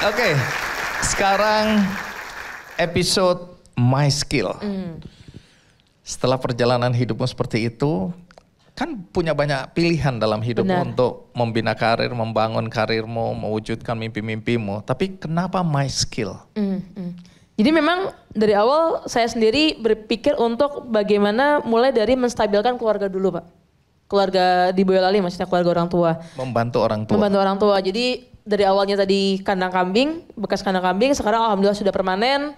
Oke, okay. sekarang episode My Skill. Mm. Setelah perjalanan hidupmu seperti itu, kan punya banyak pilihan dalam hidupmu Benar. untuk membina karir, membangun karirmu, mewujudkan mimpi-mimpimu. Tapi kenapa my skill? Mm, mm. Jadi memang dari awal saya sendiri berpikir untuk bagaimana mulai dari menstabilkan keluarga dulu, Pak. Keluarga di Boyolali maksudnya keluarga orang tua. Membantu orang tua. Membantu orang tua. Jadi dari awalnya tadi kandang kambing, bekas kandang kambing, sekarang alhamdulillah sudah permanen,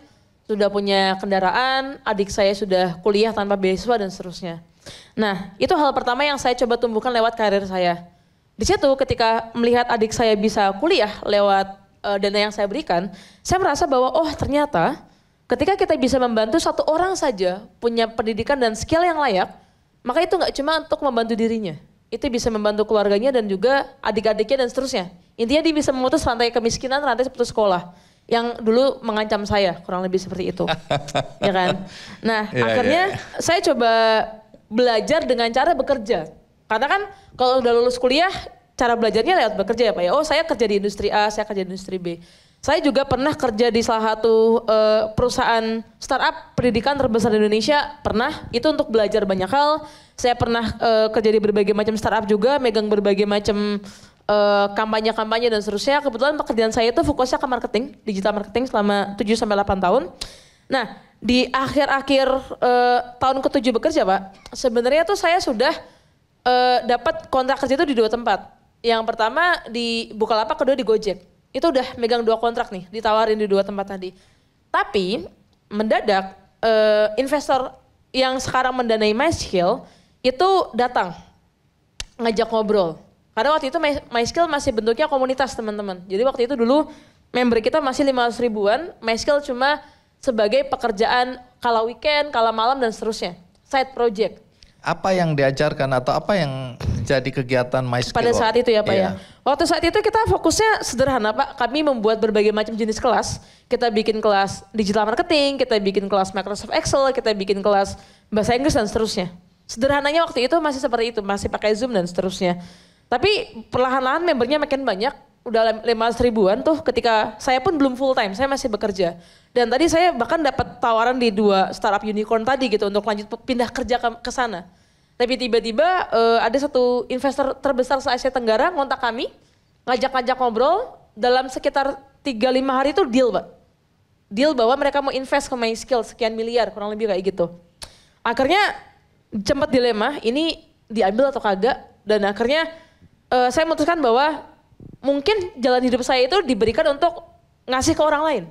sudah punya kendaraan, adik saya sudah kuliah tanpa beasiswa dan seterusnya. Nah, itu hal pertama yang saya coba tumbuhkan lewat karir saya. Di situ ketika melihat adik saya bisa kuliah lewat uh, dana yang saya berikan, saya merasa bahwa oh ternyata ketika kita bisa membantu satu orang saja punya pendidikan dan skill yang layak, maka itu nggak cuma untuk membantu dirinya, itu bisa membantu keluarganya dan juga adik-adiknya dan seterusnya. Intinya dia bisa memutus rantai kemiskinan, rantai seputus sekolah yang dulu mengancam saya kurang lebih seperti itu, ya kan? Nah yeah, iya, akhirnya yeah. saya coba belajar dengan cara bekerja karena kan kalau udah lulus kuliah cara belajarnya lewat bekerja ya pak ya. Oh saya kerja di industri A, saya kerja di industri B. Saya juga pernah kerja di salah satu uh, perusahaan startup pendidikan terbesar di Indonesia. Pernah itu untuk belajar banyak hal. Saya pernah uh, kerja di berbagai macam startup juga, megang berbagai macam Eh, kampanye-kampanye dan seterusnya. Kebetulan pekerjaan saya itu fokusnya ke marketing, digital marketing selama 7 sampai 8 tahun. Nah, di akhir-akhir uh, tahun ke-7 bekerja, Pak, sebenarnya tuh saya sudah uh, dapat kontrak kerja itu di dua tempat. Yang pertama di Bukalapak, kedua di Gojek. Itu udah megang dua kontrak nih, ditawarin di dua tempat tadi. Tapi mendadak uh, investor yang sekarang mendanai MySkill itu datang ngajak ngobrol karena waktu itu my, my skill masih bentuknya komunitas teman-teman. Jadi waktu itu dulu member kita masih 500 ribuan, my skill cuma sebagai pekerjaan kala weekend, kala malam dan seterusnya. Side project. Apa yang diajarkan atau apa yang jadi kegiatan my skill? Pada saat itu ya Pak ya? iya. ya. Waktu saat itu kita fokusnya sederhana Pak. Kami membuat berbagai macam jenis kelas. Kita bikin kelas digital marketing, kita bikin kelas Microsoft Excel, kita bikin kelas bahasa Inggris dan seterusnya. Sederhananya waktu itu masih seperti itu, masih pakai Zoom dan seterusnya. Tapi perlahan-lahan membernya makin banyak, udah lima ribuan tuh ketika saya pun belum full time, saya masih bekerja. Dan tadi saya bahkan dapat tawaran di dua startup unicorn tadi gitu untuk lanjut pindah kerja ke, ke sana. Tapi tiba-tiba uh, ada satu investor terbesar se-Asia Tenggara ngontak kami, ngajak-ngajak ngobrol, dalam sekitar 3-5 hari itu deal Pak. Deal bahwa mereka mau invest ke My Skill sekian miliar, kurang lebih kayak gitu. Akhirnya cepat dilema, ini diambil atau kagak, dan akhirnya uh, saya memutuskan bahwa mungkin jalan hidup saya itu diberikan untuk ngasih ke orang lain.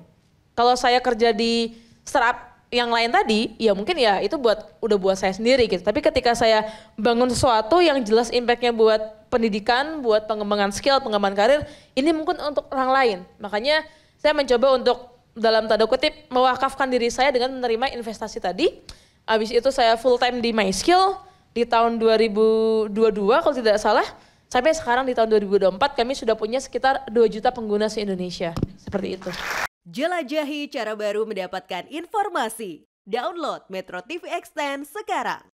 Kalau saya kerja di startup yang lain tadi, ya mungkin ya itu buat udah buat saya sendiri gitu. Tapi ketika saya bangun sesuatu yang jelas impactnya buat pendidikan, buat pengembangan skill, pengembangan karir, ini mungkin untuk orang lain. Makanya saya mencoba untuk dalam tanda kutip mewakafkan diri saya dengan menerima investasi tadi. Habis itu saya full time di MySkill di tahun 2022 kalau tidak salah Sampai sekarang di tahun 2024 kami sudah punya sekitar 2 juta pengguna se-Indonesia. Seperti itu. Jelajahi cara baru mendapatkan informasi. Download Metro TV Extend sekarang.